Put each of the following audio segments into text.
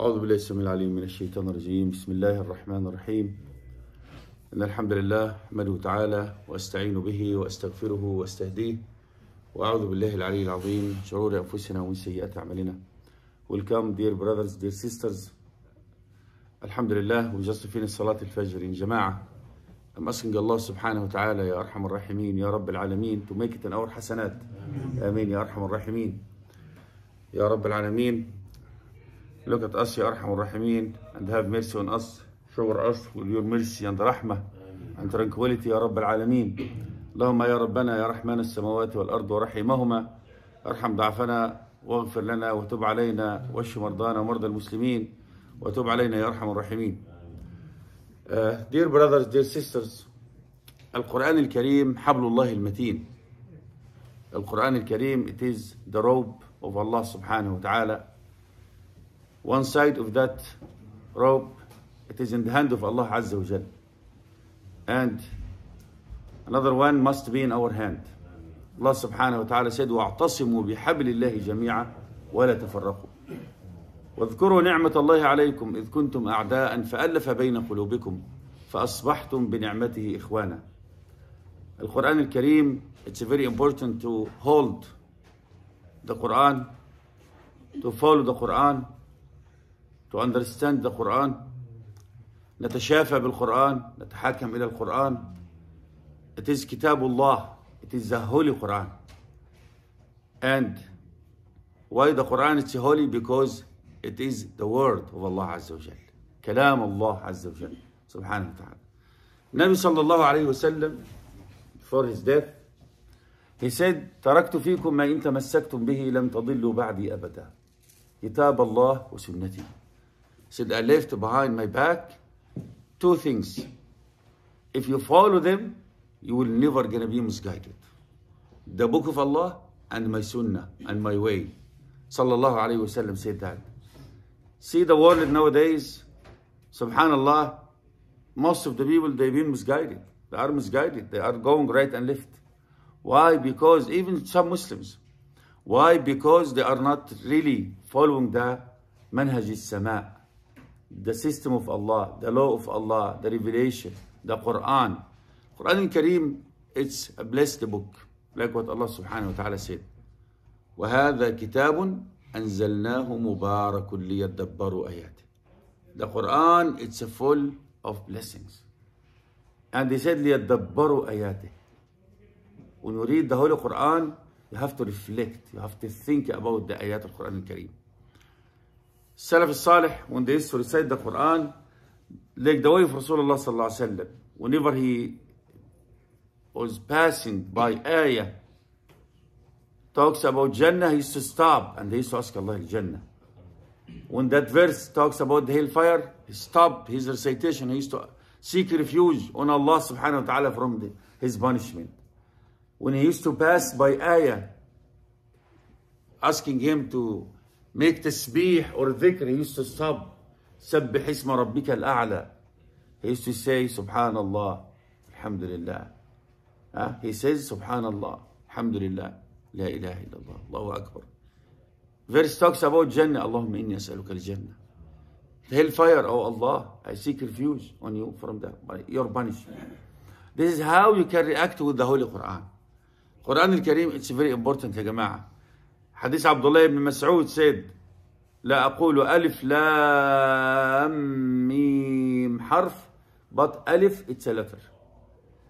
أعوذ بالله السميع العليم من الشيطان الرجيم بسم الله الرحمن الرحيم إن الحمد لله أحمده تعالى وأستعين به وأستغفره وأستهديه وأعوذ بالله العلي العظيم شرور أنفسنا ومن سيئات أعمالنا ويلكم دير brothers, دير سيسترز الحمد لله we just finished صلاة الفجر in جماعة I'm asking Allah subhanahu wa ta'ala يا أرحم الراحمين يا رب العالمين to make it in our حسنات آمين يا أرحم الراحمين يا رب العالمين Look at us, Ya Arhamur Rahimin, and have mercy on us. Shower us with your mercy and rahmah and tranquility, Ya Rabb العالمين. اللهم يا ربنا يا رحمن السماوات والأرض ورحمهما ارحم ضعفنا واغفر لنا وتب علينا واشف مرضانا ومرضى المسلمين وتب علينا يا أرحم الراحمين. Uh, dear brothers, dear sisters, القرآن الكريم حبل الله المتين. القرآن الكريم it is the rope of Allah subhanahu wa ta'ala one side of that rope, it is in the hand of Allah Azza wa Jal. And another one must be in our hand. Allah subhanahu wa ta'ala said, وَاعْتَصِمُوا بِحَبْلِ اللَّهِ جَمِيعًا وَلَا تَفَرَّقُوا واذكروا نعمة الله عليكم إذ كنتم أعداء فألف بين قلوبكم فأصبحتم بنعمته إخوانا القرآن الكريم it's very important to hold the Quran to follow the Quran to understand the Quran نتشافى بالقرآن نتحاكم إلى القرآن it is كتاب الله it is the holy Quran and why the Quran is holy because it is the word of Allah عز وجل كلام الله عز وجل سبحانه وتعالى النبي صلى الله عليه وسلم for his death he said تركت فيكم ما إن تمسكتم به لم تضلوا بعدي أبدا كتاب الله وسنتي said, I left behind my back two things. If you follow them, you will never gonna be misguided. The book of Allah and my sunnah and my way. Sallallahu alayhi wasallam said that. See the world nowadays, subhanallah, most of the people they've been misguided. They are misguided. They are going right and left. Why? Because even some Muslims. Why? Because they are not really following the manhaj sama the system of Allah, the law of Allah, the revelation, the Quran. Quran al kareem it's a blessed book, like what Allah subhanahu wa ta'ala said. وَهَذَا كِتَابٌ أَنزَلْنَاهُ مُبَارَكٌ لِيَدَّبَّرُوا آيَاتِهِ The Quran, it's full of blessings. And they said, لِيَدَّبَّرُوا آيَاتِهِ When you read the Holy Quran, you have to reflect, you have to think about the ayat of Quran al kareem السلف الصالح when they used to recite the Quran like the way of Rasulullah صلى الله عليه وسلم whenever he was passing by ayah talks about Jannah he used to stop and he used to ask Allah Jannah when that verse talks about the hellfire he stopped his recitation he used to seek refuge on Allah subhanahu wa ta'ala from the, his punishment when he used to pass by ayah asking him to make tasbih or dhikr, he used to stop. سبح اسم ربك الأعلى. He used to say, Subhanallah, Alhamdulillah. Huh? He says, Subhanallah, Alhamdulillah, La ilaha illallah, Allahu Akbar. Verse talks about Jannah, Allahumma inni as'aluka al-Jannah. The hellfire, oh Allah, I seek refuge on you from that, your punishment. This is how you can react with the Holy Quran. Quran al-Karim, it's very important يا جماعة. حديث عبد الله بن مسعود سيد لا أقول ألف لام ميم حرف but ألف it's a letter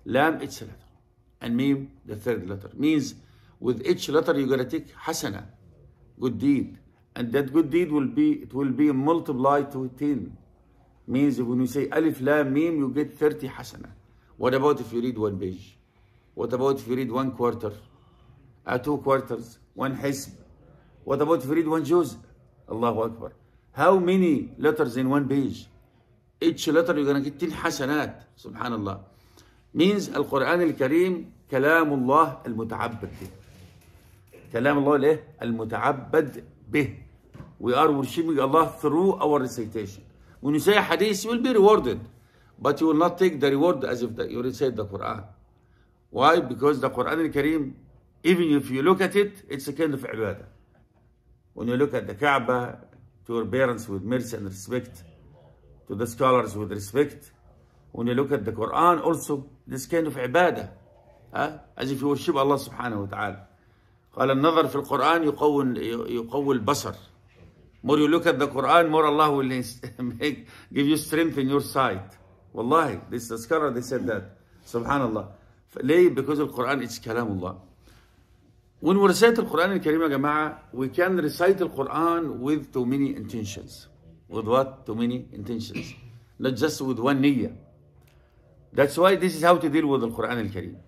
لام it's a letter and ميم the third letter means with each letter you're gonna take حسنة good deed and that good deed will be it will be multiplied to 10 means when you say ألف لام ميم you get 30 حسنة what about if you read one page what about if you read one quarter uh, two quarters one حسب What about if you read one juz? Allahu Akbar. How many letters in one page? Each letter you're gonna get 10 حسنات. سبحان الله. Means القرآن الكريم كلام الله المتعبد به. كلام الله الايه؟ المتعبد به. We are worshiping Allah through our recitation. When you say a hadith, you will be rewarded. But you will not take the reward as if you recite the Quran. Why? Because the Quran al-Kareem, even if you look at it, it's a kind of ibadah. When you look at the Kaaba, to your parents with mercy and respect, to the scholars with respect. When you look at the Quran, also this kind of ibadah, huh? as if you worship Allah subhanahu wa ta'ala. قال النظر في القرآن يقوي يقوي البصر. More you look at the Quran, more Allah will make, give you strength in your sight. والله this is the scholar, they said that. سبحان الله ليه? Because the Quran is الله When we recite the Quran al-Karim, جماعة, we can recite the Quran with too many intentions. With what? Too many intentions. Not just with one niya. That's why this is how to deal with the Quran al-Karim.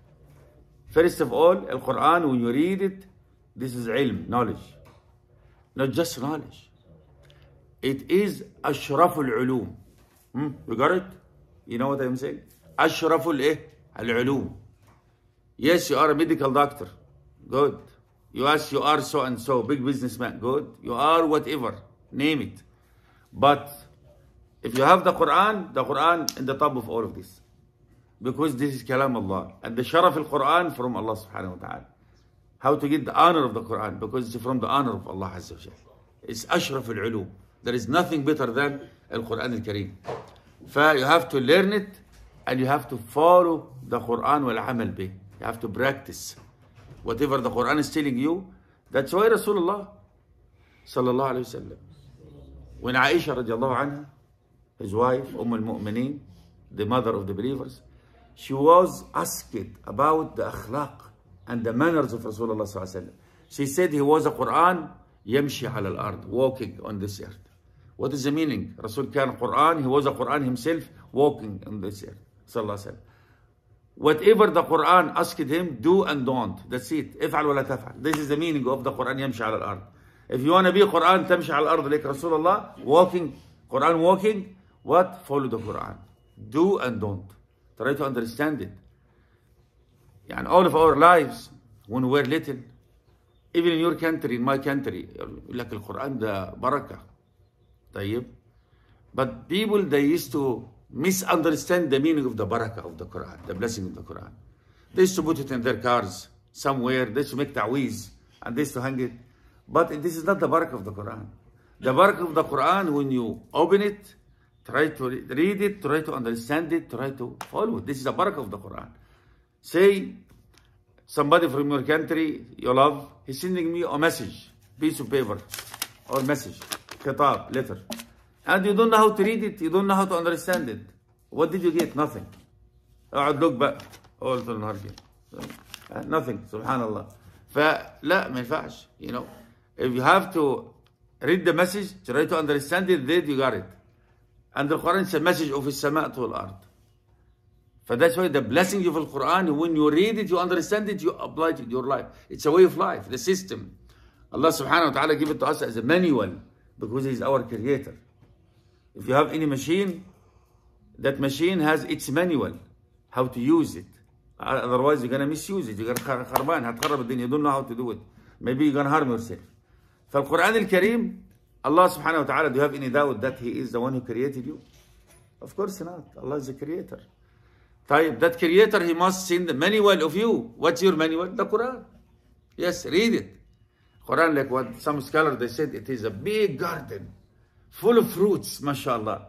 First of all, the Quran, when you read it, this is ilm, knowledge. Not just knowledge. It is أشرف العلوم. Hmm? You got it? You know what I'm saying? أشرف الإيه؟ العلوم. Yes, you are a medical doctor. Good. Yes, you are so and so, big businessman. Good. You are whatever. Name it. But if you have the Quran, the Quran in the top of all of this. Because this is Kalam Allah. And the Sharaf al Quran from Allah subhanahu wa ta'ala. How to get the honor of the Quran? Because it's from the honor of Allah Azza wa It's Ashraf al Ulum. There is nothing better than al Quran al Kareem. So you have to learn it and you have to follow the Quran wal Amal You have to practice. whatever the Quran is telling you. That's why Rasulullah الله عليه وسلم When Aisha الله عنها his wife, Umm al-Mu'mineen, the mother of the believers, she was asked about the akhlaq and the manners of Rasulullah الله عليه وسلم She said he was a Quran يمشي على الأرض walking on this earth. What is the meaning? Rasul كان Quran, he was a Quran himself walking on this earth. صلى الله عليه وسلم. whatever the Quran asked him, do and don't. That's it. افعل ولا تفعل. This is the meaning of the Quran يمشي على الأرض. If you want to be Quran تمشي على الأرض like رسول الله walking Quran walking what follow the Quran do and don't try to understand it يعني all of our lives when we were little even in your country in my country يقول لك القرآن ده بركة طيب but people they used to misunderstand the meaning of the barakah of the Quran, the blessing of the Quran. They used to put it in their cars somewhere, they used to make ta'weez, and they used to hang it. But this is not the barakah of the Quran. The barakah of the Quran, when you open it, try to read it, try to understand it, try to follow it. This is the barakah of the Quran. Say, somebody from your country, you love, he's sending me a message, piece of paper, or message, kitab, letter. And you don't know how to read it. You don't know how to understand it. What did you get? Nothing. اقعد لوك بقى اقعد طول النهار Nothing. سبحان الله. فلا ما ينفعش. You know. If you have to read the message, try to understand it, then you got it. And the Quran is a message of السماء to the earth. But that's why the blessing of the Quran, when you read it, you understand it, you apply it in your life. It's a way of life, the system. Allah subhanahu wa ta'ala gave it to us as a manual because He's our creator. If you have any machine, that machine has its manual, how to use it. Otherwise, you're gonna misuse it. You're gonna خربان هتخرب الدنيا. You don't know how to do it. Maybe you're gonna harm yourself. فالقرآن الكريم Allah subhanahu wa ta'ala, do you have any doubt that He is the one who created you? Of course not. Allah is the creator. طيب, that creator, He must send the manual of you. What's your manual? The Quran. Yes, read it. Quran, like what some scholars, they said, it is a big garden. full of fruits, mashallah.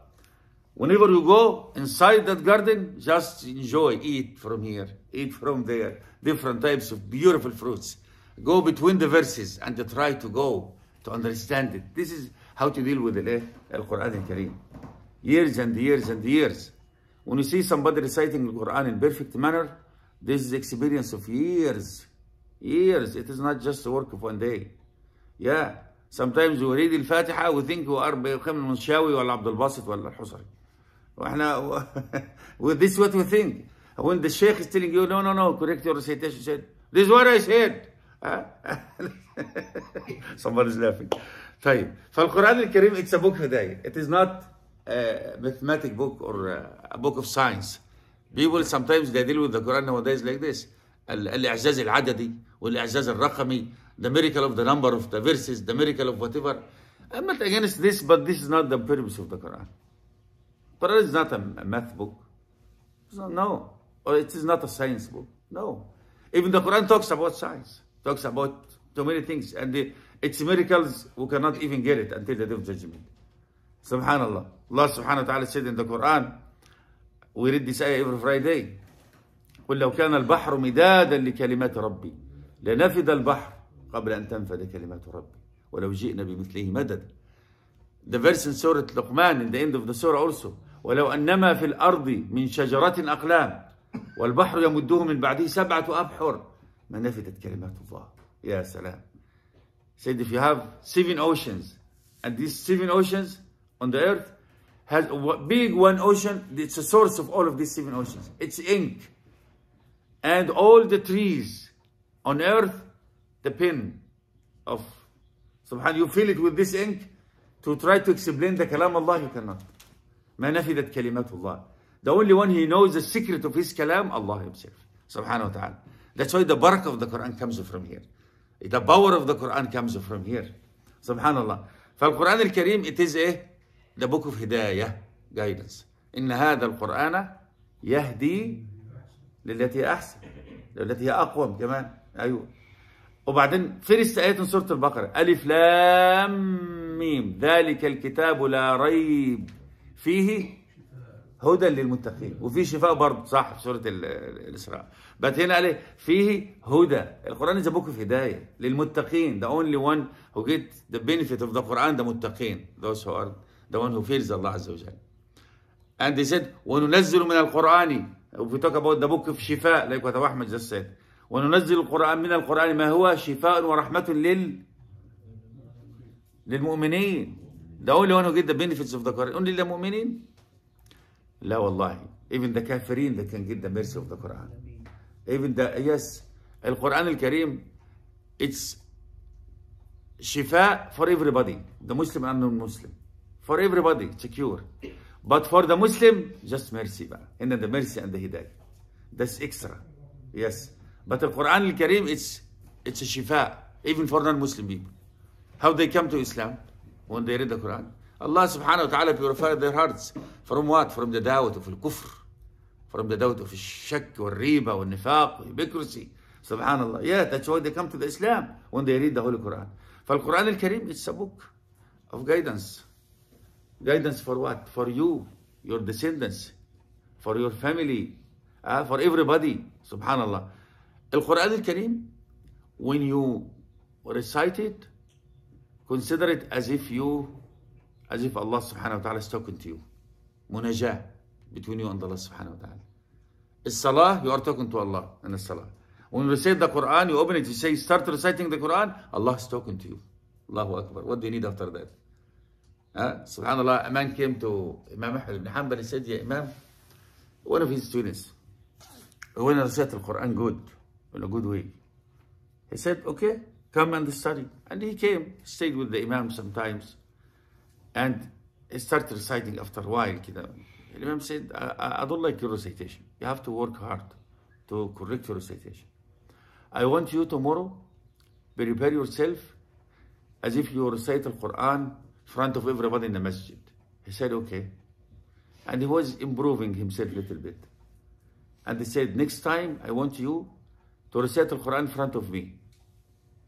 Whenever you go inside that garden, just enjoy, eat from here, eat from there, different types of beautiful fruits. Go between the verses and try to go to understand it. This is how to deal with the eh, Quran Kareem. Years and years and years. When you see somebody reciting the Quran in perfect manner, this is experience of years. Years. It is not just the work of one day. Yeah. sometimes we read الفاتحة و think we are بخيم المنشاوي ولا عبد الباسط ولا الحصري واحنا with this what we think when the sheikh is telling you no no no correct your recitation said this is what I said somebody is laughing طيب فالقرآن الكريم it's a book هداية it is not a mathematic book or a book of science people sometimes they deal with the Quran nowadays like this الإعجاز العددي والإعجاز الرقمي the miracle of the number of the verses, the miracle of whatever. I'm not against this, but this is not the purpose of the Quran. Quran is not a math book. So, no. Or it is not a science book. No. Even the Quran talks about science, talks about so many things. And the, its miracles, we cannot even get it until the day of judgment. Subhanallah. Allah subhanahu wa ta'ala said in the Quran, we read this ayah every Friday. قل لو كان البحر مدادا لكلمات ربي لنفد البحر قبل أن تنفذ كلمات ربي ولو جئنا بمثله مددا The verse in Surah Luqman in the end of the surah also ولو أنما في الأرض من شجرة أقلام والبحر يمده من بعده سبعة أبحر ما نفدت كلمات الله يا سلام said if you have seven oceans and these seven oceans on the earth has a big one ocean it's a source of all of these seven oceans it's ink and all the trees on earth the pen of سبحان you fill it with this ink to try to explain the kalam Allah you cannot ما نفذت كلمات الله the only one he knows the secret of his kalam Allah himself سبحانه وتعالى that's why the barakah of the Quran comes from here the power of the Quran comes from here سبحان الله فالقرآن الكريم it is a the book of هداية guidance إن هذا القرآن يهدي للتي أحسن للتي هي أقوم كمان أيوه وبعدين فيرست آية من سورة البقرة ألف لام ميم ذلك الكتاب لا ريب فيه هدى للمتقين وفي شفاء برضه صح في سورة الإسراء بس هنا قال إيه؟ فيه هدى القرآن is في هداية للمتقين the only one who get the benefit of the Quran the متقين those who are the one who fears الله عز وجل and they said وننزل من القرآن we talk about the book of شفاء like what Ahmad just said وننزل القرآن من القرآن ما هو شفاء ورحمة لل للمؤمنين ده only one who get the benefits of the Quran only للمؤمنين لا والله even the كافرين they can get the mercy of the Quran even the yes القرآن الكريم it's شفاء for everybody the Muslim and non-Muslim for everybody secure but for the Muslim just mercy بقى هنا the mercy and the hidayah that's extra yes But the Quran al-Karim, it's, it's a shifa, even for non-Muslim people. How they come to Islam when they read the Quran? Allah subhanahu wa ta'ala purified their hearts. From what? From the doubt of al-kufr. From the doubt of al-shak, wal-riba, wal-nifaq, hypocrisy. Subhanallah. Yeah, that's why they come to the Islam when they read the Holy Quran. al الكريم it's a book of guidance. Guidance for what? For you, your descendants, for your family, uh, for everybody. Subhanallah. القرآن الكريم when you recite it consider it as if you as if Allah سبحانه وتعالى is talking to you مناجاة between you and Allah سبحانه وتعالى الصلاة you are talking to Allah in الصلاة when you recite the Quran you open it you say start reciting the Quran Allah is talking to you الله أكبر what do you need after that ها سبحان الله a man came to Imam Ahmed ibn Hanbal he said يا Imam one of his students when I recite the Quran good in a good way. He said, okay, come and study. And he came, stayed with the Imam sometimes, and he started reciting after a while. The Imam said, I, I don't like your recitation. You have to work hard to correct your recitation. I want you tomorrow, prepare yourself as if you recite the Quran in front of everybody in the masjid. He said, okay. And he was improving himself a little bit. And he said, next time I want you to recite the Quran in front of me.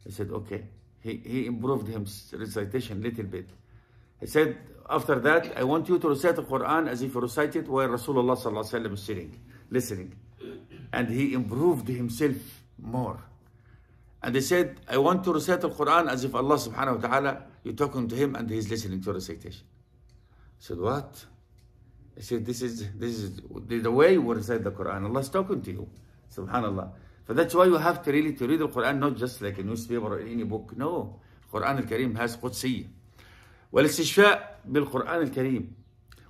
I said, okay. He, he improved his recitation a little bit. He said, after that, I want you to recite the Quran as if you recite it while Rasulullah sallallahu is sitting, listening. And he improved himself more. And he said, I want to recite the Quran as if Allah subhanahu wa ta'ala, you're talking to him and he's listening to recitation. I said, what? I said, this is, this is the way we recite the Quran. Allah is talking to you. Subhanallah. فذاتس واي يو هاف تو ريلي تو ريد القران نوت جاست لايك نيوز بيبر اور اني بوك نو القران الكريم هاز قدسيه والاستشفاء بالقران الكريم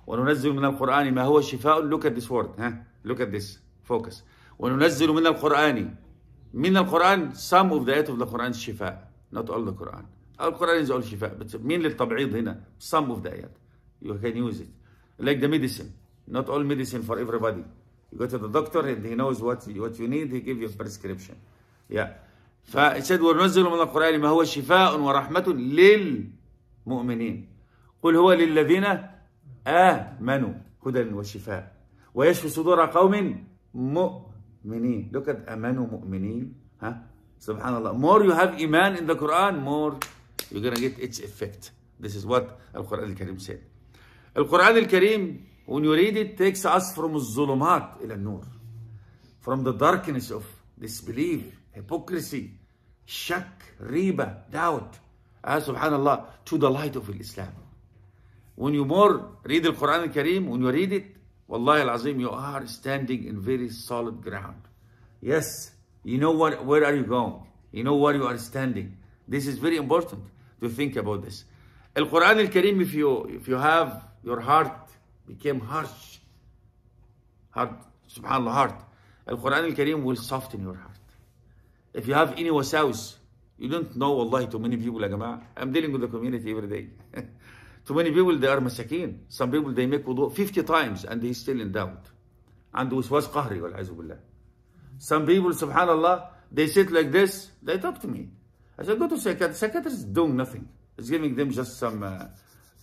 وننزل من القران ما هو شفاء لوك ات ذيس وورد ها لوك ات ذيس فوكس وننزل من القران من القران some of the ayat of the Quran شفاء not all the Quran القران is all شفاء but مين للتبعيض هنا some of the ayat you can use it like the medicine not all medicine for everybody You go to the doctor and he knows what you, what you need. He give you a prescription. Yeah. فإرشاد ونزل من القرآن ما هو شفاء ورحمة للمؤمنين قل هو للذين آمنوا هدى وشفاء ويشفي صدور قوم مؤمنين look at آمنوا مؤمنين ها سبحان الله more you have iman in the Quran more you're gonna get its effect this is what القرآن الكريم said القرآن الكريم When you read it, takes us from الظلمات إلى النور. From the darkness of disbelief, hypocrisy, shak, riba, doubt. Ah, subhanallah, to the light of Islam. When you more read the Quran al-Karim, when you read it, Wallahi al-Azim, you are standing in very solid ground. Yes, you know what, where are you going? You know where you are standing. This is very important to think about this. Al-Quran al-Karim, if you, if you have your heart became harsh. Hard. Subhanallah, hard. Al-Quran al-Karim will soften your heart. If you have any wasawis, you don't know, wallah too many people, ya I'm dealing with the community every day. too many people, they are masakin. Some people, they make wudu 50 times and they still in doubt. And was qahri, wal billah. Some people, subhanallah, they sit like this, they talk to me. I said, go to psychiatrist. Psychiatrist is doing nothing. It's giving them just some... Uh,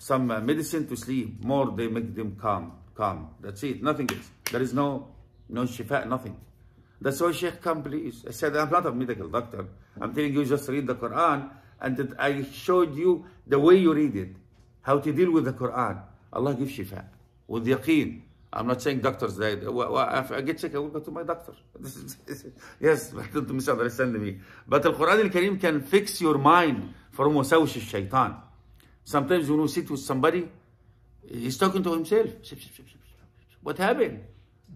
some uh, medicine to sleep, more they make them calm, calm. That's it, nothing else. There is no, no shifa, nothing. That's why Sheikh, come please. I said, I'm not a medical doctor. I'm telling you just read the Quran and I showed you the way you read it, how to deal with the Quran. Allah gives shifa with yaqeen. I'm not saying doctors died. If I get sick, I will go to my doctor. yes, don't misunderstand me. But the Quran al-Karim can fix your mind from wasawsh shaitan. Sometimes when we sit with somebody, he's talking to himself. What happened?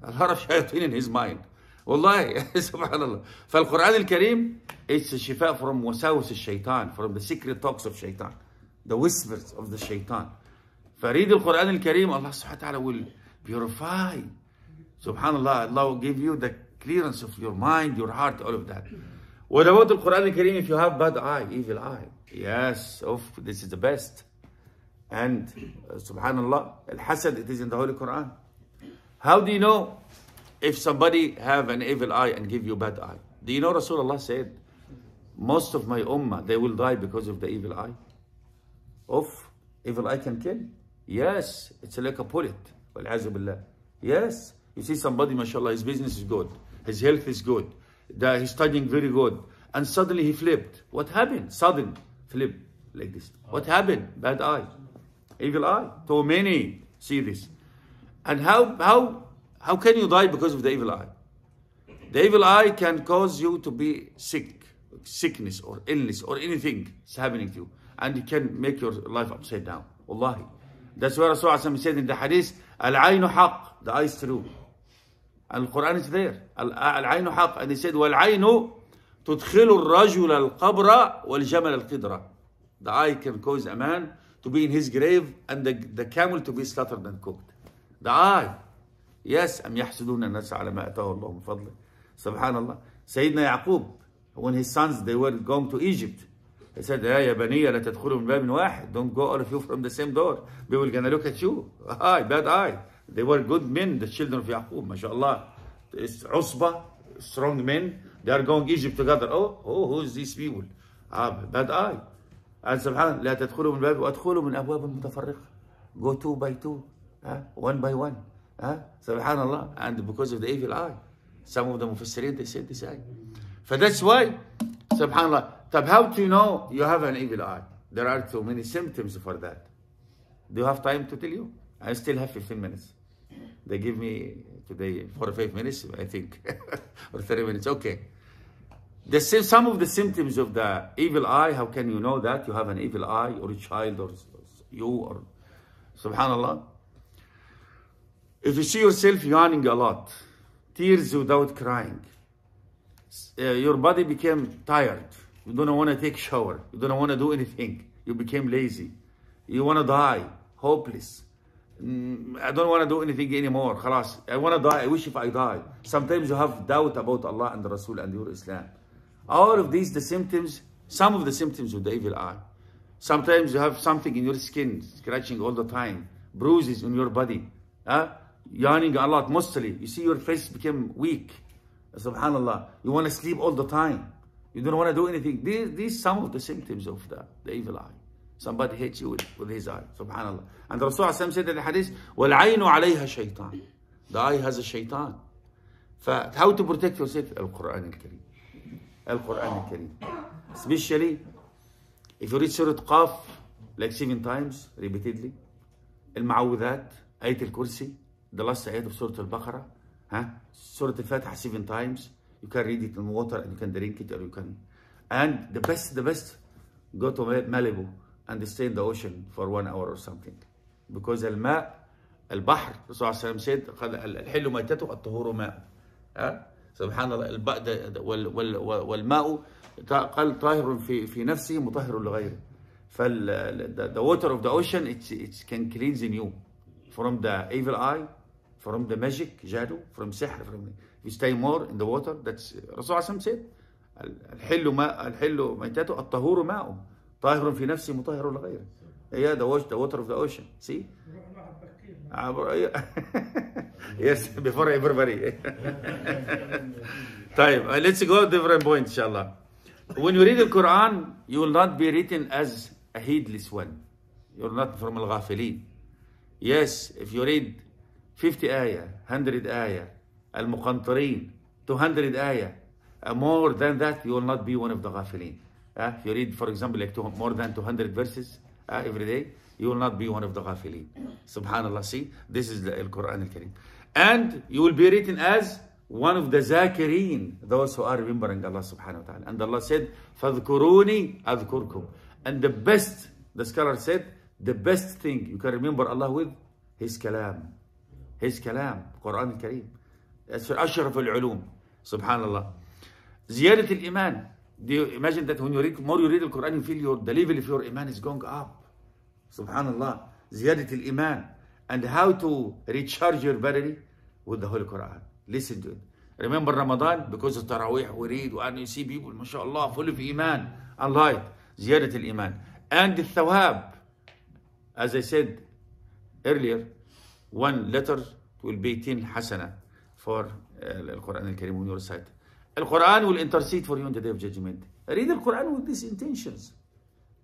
A lot of shayateen in his mind. والله سبحان الله فالقرآن الكريم it's a شفاء from وساوس الشيطان from the secret talks of shaitan the whispers of the shaitan فريد القرآن الكريم الله سبحانه وتعالى will purify سبحان الله Allah will give you the clearance of your mind your heart all of that What about the Quran Kareem if you have bad eye, evil eye? Yes, of this is the best. And uh, subhanallah, al-hasad, it is in the Holy Quran. How do you know if somebody have an evil eye and give you bad eye? Do you know Rasulullah said, most of my ummah, they will die because of the evil eye? Of evil eye can kill? Yes, it's like a bullet. Yes, you see somebody, mashallah, his business is good, his health is good, that he's studying very good. And suddenly he flipped. What happened? Sudden flip like this. What oh. happened? Bad eye. Evil eye. So many see this. And how, how, how can you die because of the evil eye? The evil eye can cause you to be sick, sickness or illness or anything is happening to you. And it can make your life upside down. Wallahi. That's why Rasulullah said in the hadith, Al-aynu haq, the eye is true. القرآن is العين حق أن he والعين تدخل الرجل القبر والجمل القدرة the eye can cause a man to be in his grave and the, the camel to be slaughtered and cooked the eye yes أم يحسدون الناس على ما أتاه الله من فضله سبحان الله سيدنا يعقوب when his sons they were going to Egypt He said, يا, يا بني لا تدخلوا من باب واحد. Don't go all of you from the same door. People gonna look at you. Eye, bad eye. They were good men, the children of Yaqub, MashaAllah. It's Usba, strong men. They are going Egypt together. Oh, oh, who is these people? Ah, bad eye. And subhanallah, لا تدخلوا من باب وادخلوا من ابواب متفرقه. Go two by two, uh, one by one. Huh? Subhanallah. And because of the evil eye. Some of the mufassirin, they said this eye. For that's why, subhanallah. Tab, how to know you have an evil eye? There are too many symptoms for that. Do you have time to tell you? I still have 15 minutes. They give me today four or five minutes, I think, or 30 minutes. Okay. The same, some of the symptoms of the evil eye, how can you know that? You have an evil eye or a child or you or subhanAllah. If you see yourself yawning a lot, tears without crying, uh, your body became tired. You don't want to take shower. You don't want to do anything. You became lazy. You want to die, hopeless. Mm, I don't want to do anything anymore. خلاص. I want to die. I wish if I die. Sometimes you have doubt about Allah and Rasul and your Islam. All of these, the symptoms, some of the symptoms of the evil eye. Sometimes you have something in your skin, scratching all the time, bruises in your body, huh? yawning a lot, mostly. You see your face became weak. Subhanallah. You want to sleep all the time. You don't want to do anything. These, these some of the symptoms of the, the evil eye. Somebody hits you with, with his eye. Subhanallah. And Rasulullah said in the hadith, وَالْعَيْنُ عَلَيْهَا شَيْطَان The eye has a ف How to protect yourself? Al-Quran al-Kareem. Al-Quran al-Kareem. Especially if you read Surah Qaf like seven times, repeatedly, المعوذات, آية الكرسي, the last ayat of Surah Al-Baqarah, Surah Al-Fatiha seven times, you can read it in water and you can drink it or you can... And the best, the best, go to Malibu. and stay in the ocean for one hour or something because الماء البحر الرسول عليه الصلاه والسلام قال الحل ميتته الطهور ماء أه؟ سبحان الله والماء قال طاهر في في نفسه مطهر لغيره فال the water of the ocean it it can cleanse you from the evil eye from the magic جادو from سحر from you stay more in the water that's الرسول عليه الصلاه والسلام said الحل ماء الحل ميتته الطهور ماء طاهر في نفسي مطهر لغيري هي ذا ووتر اوف ذا اوشن سي عبر يس بفرع بربري طيب ليتس جو ديفرنت بوينت ان شاء الله when you read the Quran you will not be written as a heedless one you're not from الغافلين yes if you read 50 آية 100 آية المقنطرين 200 آية more than that you will not be one of the غافلين Uh, if you read, for example, like two, more than 200 verses uh, every day, you will not be one of the ghafilin. Subhanallah. See, this is the Quran al-Karim. And you will be written as one of the zakirin, those who are remembering Allah subhanahu wa ta'ala. And Allah said, فَذْكُرُونِي أَذْكُرْكُمْ And the best, the scholar said, the best thing you can remember Allah with, His kalam. His kalam, Quran al-Karim. That's for ashraf al-ulum. Subhanallah. زيادة الإيمان Do imagine that when you read, more you read the Quran, you feel your, the level of your iman is going up. Subhanallah. زيادة الإيمان. And how to recharge your battery with the Holy Quran. Listen to it. Remember Ramadan because of Taraweeh, we read, and you see people, mashallah, full of iman and light. زيادة الإيمان. And the thawab. As I said earlier, one letter will be 10 hasana for the quran al-Karim when you recite القرآن will intercede for you in the day of judgment. Read the Quran with these intentions.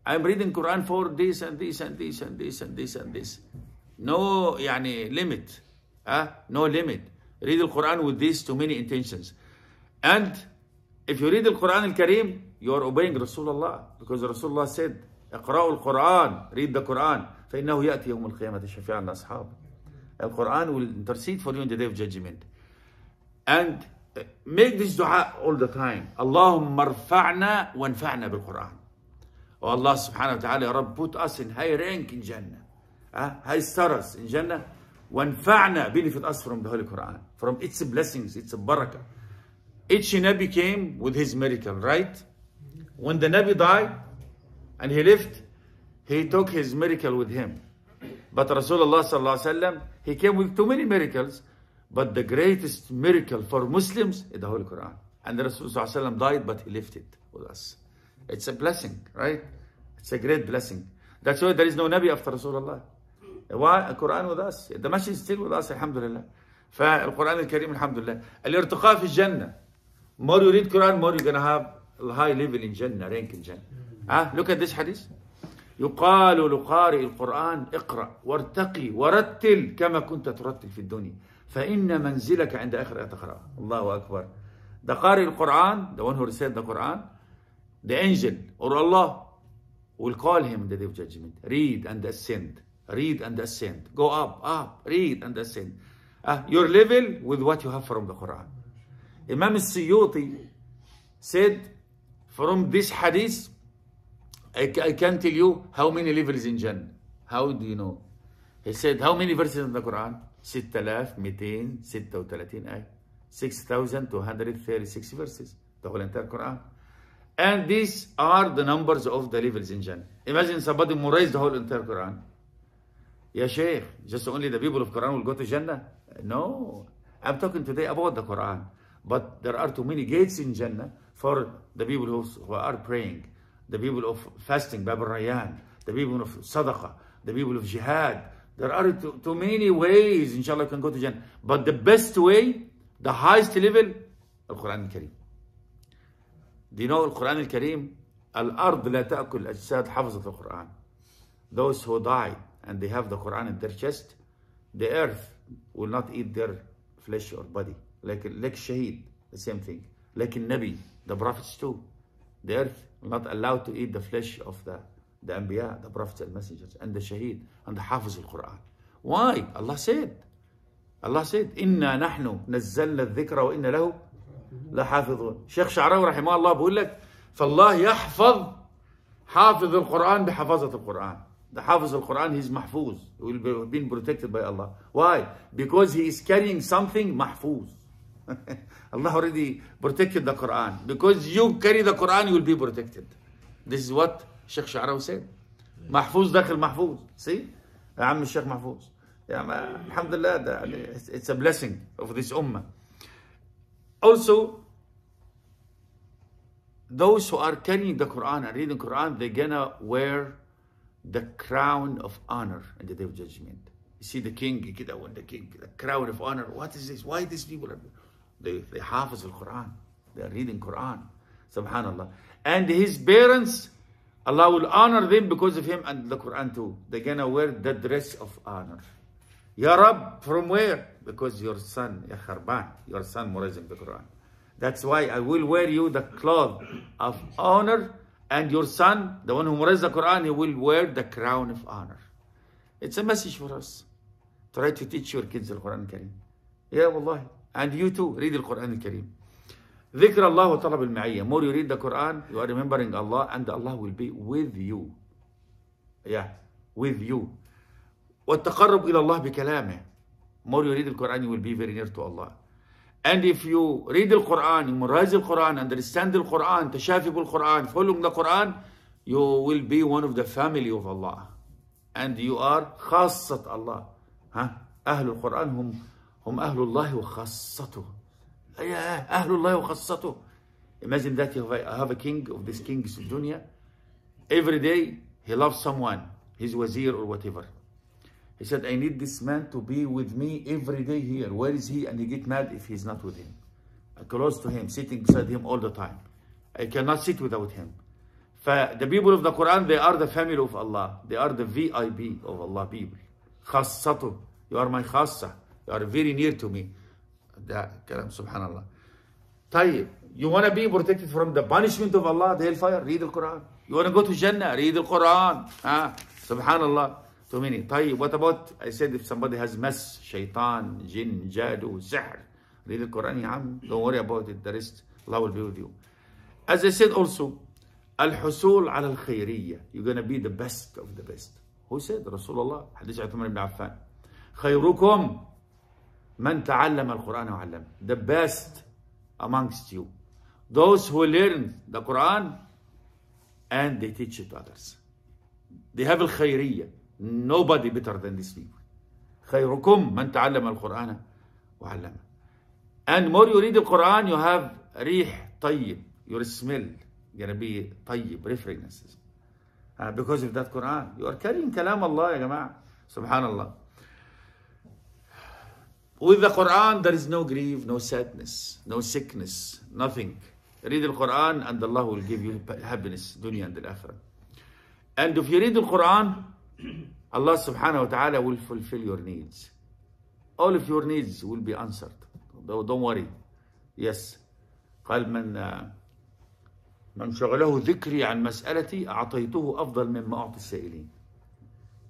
I'm reading Quran for this and this and this and this and this and this. No يعني limit. Huh? No limit. Read the Quran with these too many intentions. And if you read the Quran al-Karim, you are obeying Rasulullah. Because Rasulullah said, اقرأوا القرآن, read the Quran. فإنه يأتي يوم القيامة شفيعا لأصحابه. القرآن will intercede for you in the day of judgment. And make this dua all the time اللهم ارفعنا وانفعنا بالقرآن Oh Allah subhanahu wa ta'ala يا رب put us in high rank in Jannah uh, high status in Jannah وانفعنا benefit us from the Holy Quran from its blessings its barakah each Nabi came with his miracle right when the Nabi died and he left he took his miracle with him but Rasulullah sallallahu alayhi wa sallam, he came with too many miracles But the greatest miracle for Muslims is the Holy Quran. And the Rasulullah died, but he left it with us. It's a blessing, right? It's a great blessing. That's why there is no Nabi after Rasulullah. Why? The Quran with us. The message is still with us, alhamdulillah. فالقرآن الكريم الحمد لله. الارتقاء في الجنة. More you read Quran, more you're going to have high level in Jannah, rank in Jannah. look at this hadith. يقال لقارئ القرآن اقرأ وارتقي ورتل كما كنت ترتل في الدنيا. فإن منزلك عند آخر آية تقرأها الله أكبر ده قارئ القرآن ده one who recites the Quran the angel or Allah will call him in the day of judgment read and ascend read and ascend go up up read and ascend uh, your level with what you have from the Quran Imam Suyuti said from this hadith I, I can tell you how many levels in Jannah how do you know he said how many verses in the Quran 6236 آية 6236 verses the whole entire Quran and these are the numbers of the levels in Jannah imagine somebody memorized the whole entire Quran يا شيخ just only the people of Quran will go to Jannah no I'm talking today about the Quran but there are too many gates in Jannah for the people who are praying the people of fasting Bab al-Rayyan the people of sadaqah the people of jihad There are too, too many ways inshallah you can go to Jannah. But the best way, the highest level, al الكريم. Do you know al الكريم? الأرض لا تأكل الأجساد حفظت القرآن. Those who died and they have the Quran in their chest, the earth will not eat their flesh or body. Like, like Shaheed, the same thing. Like Nabi, the prophets too. The earth will not allow to eat the flesh of the the Anbiya, the prophets and messengers, and the shaheed, and the Hafiz al-Quran. Why? Allah said, Allah said, إِنَّا نَحْنُ نَزَّلْنَا الذِّكْرَ وَإِنَّا لَهُ لَحَافِظُونَ شيخ شعراوي رحمه الله بيقول لك فالله يحفظ حافظ القرآن بحفظة القرآن. The Hafiz al-Quran, he's mahfuz. He will be protected by Allah. Why? Because he is carrying something mahfuz. Allah already protected the Quran. Because you carry the Quran, you will be protected. This is what الشيخ شعراوي سيد محفوظ داخل محفوظ سي يا عم الشيخ محفوظ يعني الحمد لله ده يعني it's a blessing of this ummah also those who are carrying the Quran and reading Quran they're gonna wear the crown of honor in the day of judgment you see the king كده when the king the crown of honor what is this why these people are they they حافظ القرآن they are reading Quran سبحان الله and his parents Allah will honor them because of him and the Quran too. They're gonna wear the dress of honor. Ya Rab, from where? Because your son, Ya Kharban, your son was the Quran. That's why I will wear you the cloth of honor and your son, the one who memorized the Quran, he will wear the crown of honor. It's a message for us. Try to teach your kids the Quran Kareem. Yeah, wallahi. And you too, read the Quran Kareem. ذكر الله وطلب المعية more you read the Quran you are remembering Allah and Allah will be with you yeah with you والتقرب إلى الله بكلامه more you read the Quran you will be very near to Allah and if you read the Quran you memorize the Quran understand the Quran تشافي بالقرآن following the Quran you will be one of the family of Allah and you are خاصة الله ها أهل القرآن هم هم أهل الله وخاصته Ahlullah وخاصته. Imagine that I have a king of this king's dunya. Every day he loves someone, his wazir or whatever. He said, I need this man to be with me every day here. Where is he? And he get mad if he's not with him. I close to him, sitting beside him all the time. I cannot sit without him. The people of the Quran, they are the family of Allah. They are the VIP of Allah people. Khassatu, You are my khassa. You are very near to me. ده كلام سبحان الله طيب you wanna be protected from the punishment of Allah the hellfire read the Quran you wanna go to Jannah read the Quran ها آه. سبحان الله too many طيب what about I said if somebody has mess شيطان جن جادو سحر read the Quran يا عم don't worry about it the rest Allah will be with you as I said also الحصول على الخيرية you're gonna be the best of the best who said رسول الله حديث عثمان بن عفان خيركم من تعلم القرآن وعلمه the best amongst you those who learn the Quran and they teach it to others they have الخيرية nobody better than these people خيركم من تعلم القرآن وعلمه and more you read the Quran you have ريح طيب your smell gonna be طيب references uh, because of that Quran you are carrying كلام الله يا جماعة سبحان الله With the Quran, there is no grief, no sadness, no sickness, nothing. Read the Quran and Allah will give you happiness, dunya and akhirah. And if you read the Quran, Allah subhanahu wa ta'ala will fulfill your needs. All of your needs will be answered. Don't worry. Yes. قال من من شغله ذكري عن مسألتي أعطيته أفضل مما أعطي السائلين.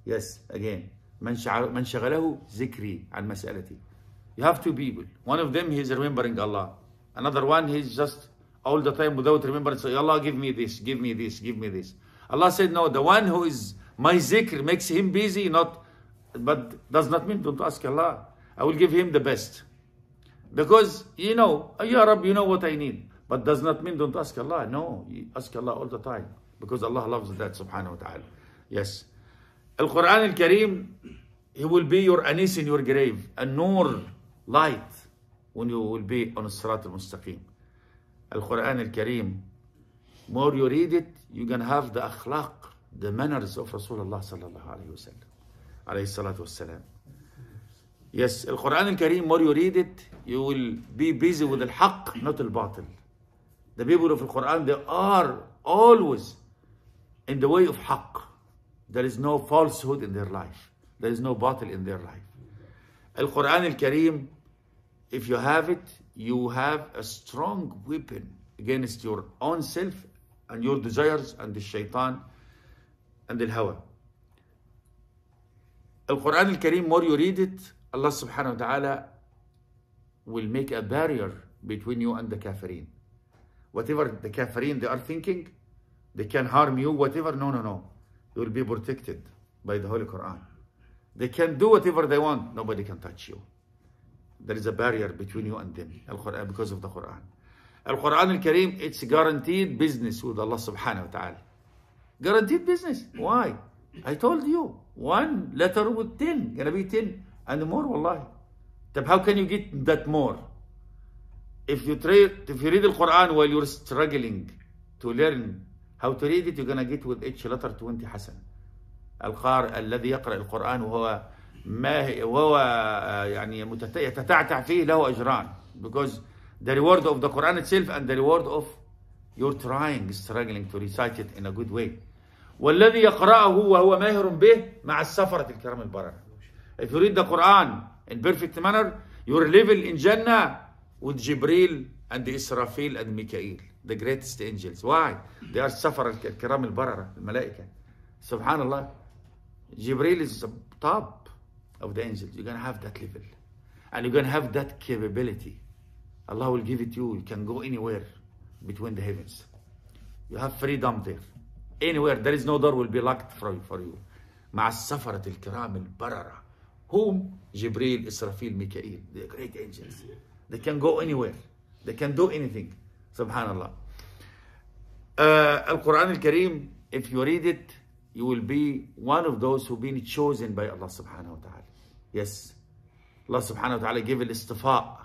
Yes, again. من شغله ذكري عن مسألتي. You have two people. One of them, he is remembering Allah. Another one, he's is just all the time without remembering. So, Allah, give me this, give me this, give me this. Allah said, no, the one who is my zikr makes him busy, not, but does not mean don't ask Allah. I will give him the best. Because, you know, Ya Rab, you know what I need. But does not mean don't ask Allah. No, ask Allah all the time. Because Allah loves that, subhanahu wa ta'ala. Yes. Al-Quran al-Kareem, he will be your anis in your grave. A nur light when you will be on Surat al-Mustaqim. Al-Quran al-Kareem, more you read it, you can have the akhlaq, the manners of Rasulullah sallallahu alayhi wa sallam. Alayhi salatu wasalam. Yes, Al-Quran al-Kareem, more you read it, you will be busy with al-haq, not al-batil. The people of Al-Quran, they are always in the way of haq. There is no falsehood in their life. There is no battle in their life. Al-Quran al-Karim, if you have it, you have a strong weapon against your own self and your desires and the shaitan and the hawa. Al-Quran al-Karim, more you read it, Allah subhanahu wa ta'ala will make a barrier between you and the kafirin. Whatever the kafirin they are thinking, they can harm you, whatever. No, no, no. You will be protected by the Holy Quran. They can do whatever they want. Nobody can touch you. There is a barrier between you and them Al-Quran, because of the Quran. Al-Quran al-Karim, it's guaranteed business with Allah subhanahu wa ta'ala. Guaranteed business. Why? I told you. One letter with 10, gonna be 10 and more, wallahi. Then how can you get that more? If you, try, if you read the Quran while you're struggling to learn how to read it, you're gonna get with each letter 20 hasan. القارئ الذي يقرأ القرآن وهو ما وهو يعني يتتعتع فيه له أجران because the reward of the Quran itself and the reward of your trying struggling to recite it in a good way والذي يقرأه وهو ماهر به مع السفرة الكرام البررة if you read the Quran in perfect manner your level in Jannah with Jibreel and Israfil and Mikael the greatest angels why they are سفرة الكرام البررة الملائكة سبحان الله Jibril is the top of the angels. You're going to have that level. And you're going to have that capability. Allah will give it to you. You can go anywhere between the heavens. You have freedom there. Anywhere. There is no door will be locked for, for you. مع السفرة الكرام البررة. Whom? Jibril, Israfil, Mikael. The great angels. They can go anywhere. They can do anything. Subhanallah. Uh, Al-Quran Al-Kareem, if you read it, you will be one of those who been chosen by Allah subhanahu wa ta'ala. Yes. Allah subhanahu wa ta'ala gave al-istifa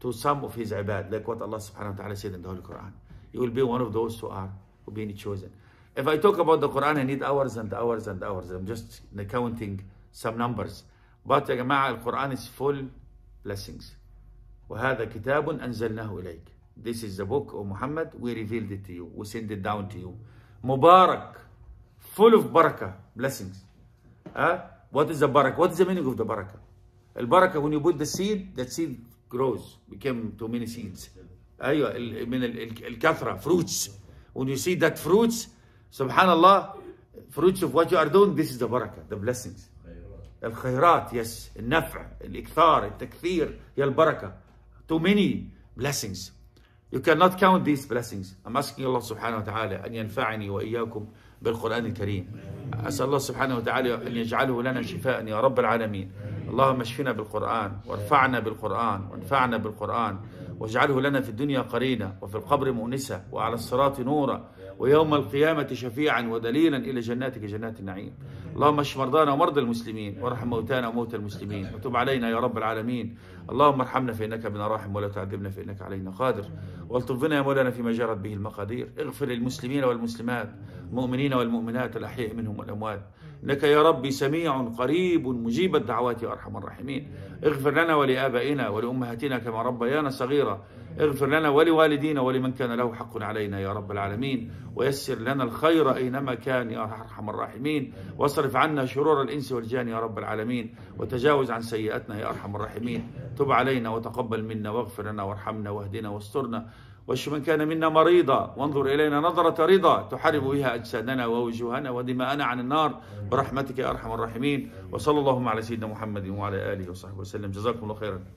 to some of his ibad, like what Allah subhanahu wa ta'ala said in the Holy Quran. You will be one of those who are who been chosen. If I talk about the Quran, I need hours and hours and hours. I'm just counting some numbers. But يا جماعة, quran is full blessings. وهذا كتاب أنزلناه إليك. This is the book of Muhammad. We revealed it to you. We send it down to you. مبارك full of barakah, blessings. Huh? What is the barakah? What is the meaning of the barakah? The barakah, when you put the seed, that seed grows, became too many seeds. أيوة من الكثرة fruits. When you see that fruits, subhanallah, fruits of what you are doing, this is the barakah, the blessings. الخيرات يس النفع الإكثار التكثير هي البركة too many blessings You cannot count these blessings. I'm asking Allah subhanahu wa ta'ala أن ينفعني وإياكم بالقرآن الكريم أسأل الله سبحانه وتعالى أن يجعله لنا شفاء يا رب العالمين اللهم اشفنا بالقرآن وارفعنا بالقرآن وانفعنا بالقرآن واجعله لنا في الدنيا قرينا وفي القبر مؤنسة وعلى الصراط نورا ويوم القيامة شفيعا ودليلا إلى جناتك جنات النعيم اللهم اشف مرضانا ومرضى المسلمين وارحم موتانا وموتى المسلمين وتب علينا يا رب العالمين اللهم ارحمنا فانك بنا راحم ولا تعذبنا فانك علينا قادر والطفنا يا مولانا فيما جرت به المقادير اغفر للمسلمين والمسلمات المؤمنين والمؤمنات الاحياء منهم والاموات انك يا ربي سميع قريب مجيب الدعوات يا ارحم الراحمين اغفر لنا ولابائنا ولامهاتنا كما ربيانا صغيرا اغفر لنا ولوالدينا ولمن كان له حق علينا يا رب العالمين ويسر لنا الخير اينما كان يا ارحم الراحمين واصرف عنا شرور الإنس والجان يا رب العالمين وتجاوز عن سيئاتنا يا أرحم الراحمين تب علينا وتقبل منا واغفر لنا وارحمنا واهدنا واسترنا واشف من كان منا مريضا وانظر إلينا نظرة رضا تحرم بها أجسادنا ووجوهنا ودماءنا عن النار برحمتك يا أرحم الراحمين وصلى اللهم على سيدنا محمد وعلى آله وصحبه وسلم جزاكم الله خيرا